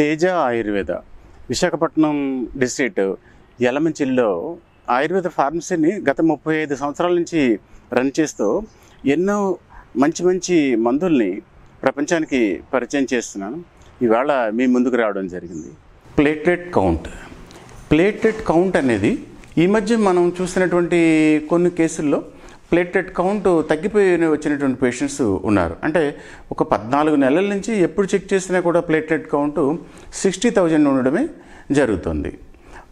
Teja Ayurveda Visakhapatnam district యలమంచిల్లో ఆయుర్వేద ఫార్మసీని గత ముప్పై ఐదు సంవత్సరాల నుంచి రన్ చేస్తూ ఎన్నో మంచి మంచి మందుల్ని ప్రపంచానికి పరిచయం చేస్తున్నాను ఇవాళ మీ ముందుకు రావడం జరిగింది ప్లేట్లెట్ కౌంట్ ప్లేట్లెట్ కౌంట్ అనేది ఈ మధ్య మనం చూసినటువంటి కొన్ని కేసుల్లో ప్లేటెట్ కౌంట్ తగ్గిపోయి వచ్చినటువంటి పేషెంట్స్ ఉన్నారు అంటే ఒక పద్నాలుగు నెలల నుంచి ఎప్పుడు చెక్ చేసినా కూడా ప్లేటెట్ కౌంటు సిక్స్టీ థౌజండ్ ఉండడమే జరుగుతుంది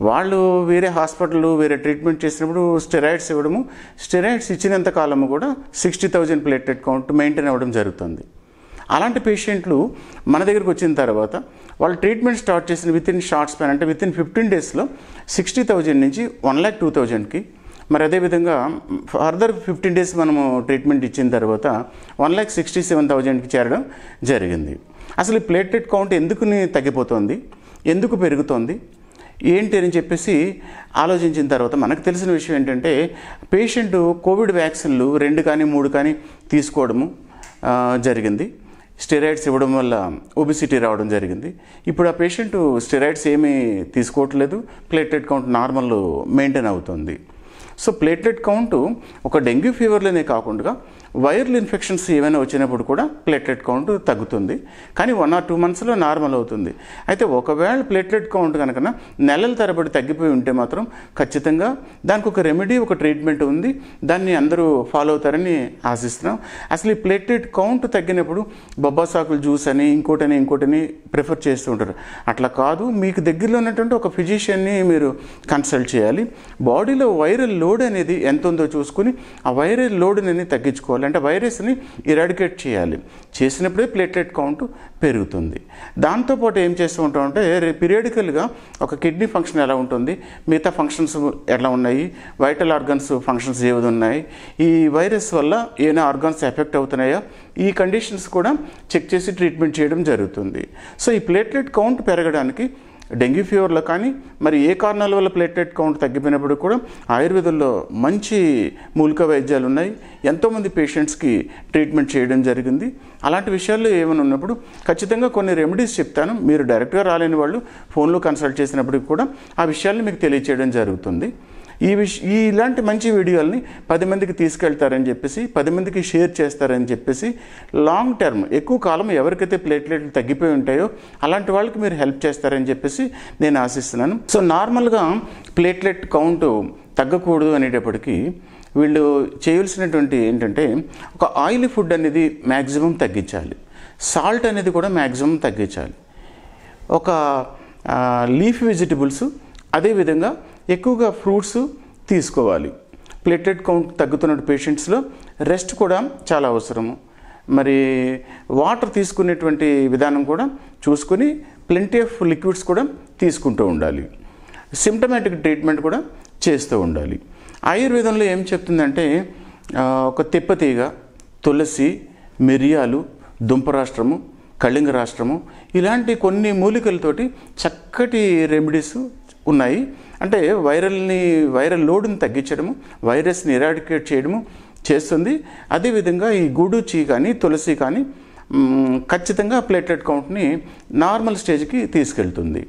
వాళ్ళు వేరే హాస్పిటల్ వేరే ట్రీట్మెంట్ చేసినప్పుడు స్టెరాయిడ్స్ ఇవ్వడము స్టెరాయిడ్స్ ఇచ్చినంత కాలము కూడా sixty thousand platelet count maintain అవ్వడం జరుగుతుంది అలాంటి పేషెంట్లు మన దగ్గరకు వచ్చిన తర్వాత వాళ్ళు ట్రీట్మెంట్ స్టార్ట్ చేసిన విత్ ఇన్ షార్ట్ స్పాన్ అంటే విత్ ఇన్ ఫిఫ్టీన్ డేస్లో సిక్స్టీ థౌజండ్ నుంచి వన్ ల్యాక్ టూ థౌజండ్కి మరి అదేవిధంగా ఫర్దర్ ఫిఫ్టీన్ డేస్ మనము ట్రీట్మెంట్ ఇచ్చిన తర్వాత వన్ ల్యాక్ సిక్స్టీ సెవెన్ థౌజండ్కి చేరడం జరిగింది అసలు ఈ ప్లేట్లెట్ కౌంట్ ఎందుకు తగ్గిపోతుంది ఎందుకు పెరుగుతోంది ఏంటి అని చెప్పేసి ఆలోచించిన తర్వాత మనకు తెలిసిన విషయం ఏంటంటే పేషెంట్ కోవిడ్ వ్యాక్సిన్లు రెండు కానీ మూడు కానీ తీసుకోవడము జరిగింది స్టెరాయిడ్స్ ఇవ్వడం వల్ల ఒబిసిటీ రావడం జరిగింది ఇప్పుడు ఆ పేషెంట్ స్టెరాయిడ్స్ ఏమీ తీసుకోవట్లేదు ప్లేటెడ్ కౌంట్ నార్మల్ మెయింటైన్ అవుతుంది సో ప్లేట్లెట్ కౌంటు ఒక డెంగ్యూ ఫీవర్లోనే కాకుండా వైరల్ ఇన్ఫెక్షన్స్ ఏమైనా వచ్చినప్పుడు కూడా ప్లేట్లెట్ కౌంట్ తగ్గుతుంది కానీ వన్ ఆర్ టూ మంత్స్లో నార్మల్ అవుతుంది అయితే ఒకవేళ ప్లేట్లెట్ కౌంట్ కనుక నెలల తరబడి తగ్గిపోయి ఉంటే మాత్రం ఖచ్చితంగా దానికి ఒక రెమెడీ ఒక ట్రీట్మెంట్ ఉంది దాన్ని అందరూ ఫాలో అవుతారని ఆశిస్తున్నాం అసలు ఈ ప్లేట్లెట్ కౌంట్ తగ్గినప్పుడు బొబ్బాసాకులు జ్యూస్ అని ఇంకోటని ఇంకోటని ప్రిఫర్ చేస్తూ ఉంటారు అట్లా కాదు మీకు దగ్గరలో ఉన్నటువంటి ఒక ఫిజిషియన్ని మీరు కన్సల్ట్ చేయాలి బాడీలో వైరల్ లోడ్ అనేది ఎంత ఉందో చూసుకుని ఆ వైరల్ లోడ్ని తగ్గించుకోవాలి తీసుకోవాలి అంటే వైరస్ని ఇరాడికేట్ చేయాలి చేసినప్పుడే ప్లేట్లెట్ కౌంట్ పెరుగుతుంది దాంతోపాటు ఏం చేస్తూ ఉంటామంటే పీరియడికల్గా ఒక కిడ్నీ ఫంక్షన్ ఎలా ఉంటుంది మిగతా ఫంక్షన్స్ ఎలా ఉన్నాయి వైటల్ ఆర్గన్స్ ఫంక్షన్స్ ఏవి ఉన్నాయి ఈ వైరస్ వల్ల ఏమైనా ఆర్గాన్స్ ఎఫెక్ట్ అవుతున్నాయో ఈ కండిషన్స్ కూడా చెక్ చేసి ట్రీట్మెంట్ చేయడం జరుగుతుంది సో ఈ ప్లేట్లెట్ కౌంట్ పెరగడానికి డెంగ్యూ ఫీవర్లో కానీ మరి ఏ కారణాల వల్ల ప్లేట్లెట్ కౌంట్ తగ్గిపోయినప్పుడు కూడా ఆయుర్వేదంలో మంచి మూలిక వైద్యాలు ఉన్నాయి ఎంతోమంది పేషెంట్స్కి ట్రీట్మెంట్ చేయడం జరిగింది అలాంటి విషయాల్లో ఏమైనా ఉన్నప్పుడు ఖచ్చితంగా కొన్ని రెమెడీస్ చెప్తాను మీరు డైరెక్ట్గా రాలేని వాళ్ళు ఫోన్లో కన్సల్ట్ చేసినప్పటికి కూడా ఆ విషయాలను మీకు తెలియచేయడం జరుగుతుంది ఈ విష ఇలాంటి మంచి వీడియోల్ని పది మందికి తీసుకెళ్తారని చెప్పేసి పది మందికి షేర్ చేస్తారని చెప్పేసి లాంగ్ టర్మ్ ఎక్కువ కాలం ఎవరికైతే ప్లేట్లెట్లు తగ్గిపోయి ఉంటాయో అలాంటి వాళ్ళకి మీరు హెల్ప్ చేస్తారని చెప్పేసి నేను ఆశిస్తున్నాను సో నార్మల్గా ప్లేట్లెట్ కౌంటు తగ్గకూడదు అనేటప్పటికీ వీళ్ళు చేయవలసినటువంటి ఏంటంటే ఒక ఆయిలీ ఫుడ్ అనేది మ్యాక్సిమం తగ్గించాలి సాల్ట్ అనేది కూడా మ్యాక్సిమం తగ్గించాలి ఒక లీఫ్ వెజిటబుల్స్ అదేవిధంగా ఎక్కువగా ఫ్రూట్స్ తీసుకోవాలి ప్లేటెడ్ కౌంట్ తగ్గుతున్న పేషెంట్స్లో రెస్ట్ కూడా చాలా అవసరము మరి వాటర్ తీసుకునేటువంటి విధానం కూడా చూసుకుని ప్లెంటీ ఆఫ్ లిక్విడ్స్ కూడా తీసుకుంటూ ఉండాలి సిమ్టమాటిక్ ట్రీట్మెంట్ కూడా చేస్తూ ఉండాలి ఆయుర్వేదంలో ఏం చెప్తుందంటే ఒక తిప్పతీగ తులసి మిరియాలు దుంపరాష్ట్రము కళింగ రాష్ట్రము ఇలాంటి కొన్ని మూలికలతోటి చక్కటి రెమెడీస్ ఉన్నాయి అంటే వైరల్ని వైరల్ లోడ్ని తగ్గించడము వైరస్ని ఎరాడికేట్ చేయడము చేస్తుంది అదేవిధంగా ఈ గూడూచి కానీ తులసి కానీ ఖచ్చితంగా ప్లేట్లెట్ కౌంట్ని నార్మల్ స్టేజ్కి తీసుకెళ్తుంది